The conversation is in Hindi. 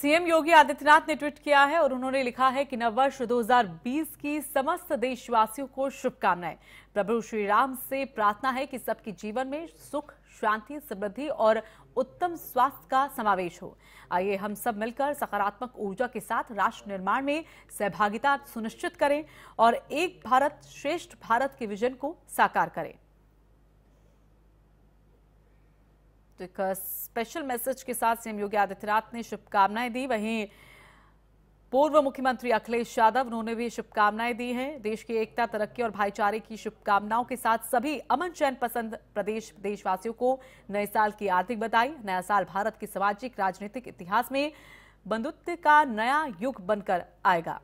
सीएम योगी आदित्यनाथ ने ट्वीट किया है और उन्होंने लिखा है कि नववर्ष 2020 की समस्त देशवासियों को शुभकामनाएं प्रभु श्री राम से प्रार्थना है कि सबके जीवन में सुख शांति समृद्धि और उत्तम स्वास्थ्य का समावेश हो आइए हम सब मिलकर सकारात्मक ऊर्जा के साथ राष्ट्र निर्माण में सहभागिता सुनिश्चित करें और एक भारत श्रेष्ठ भारत के विजन को साकार करें तो एक स्पेशल मैसेज के साथ सीएम योगी आदित्यनाथ ने शुभकामनाएं दी वहीं पूर्व मुख्यमंत्री अखिलेश यादव उन्होंने भी शुभकामनाएं दी हैं देश की एकता तरक्की और भाईचारे की शुभकामनाओं के साथ सभी अमन चैन पसंद प्रदेश देशवासियों को नए साल की आर्थिक बधाई नया साल भारत के सामाजिक राजनीतिक इतिहास में बंधुत्व का नया युग बनकर आएगा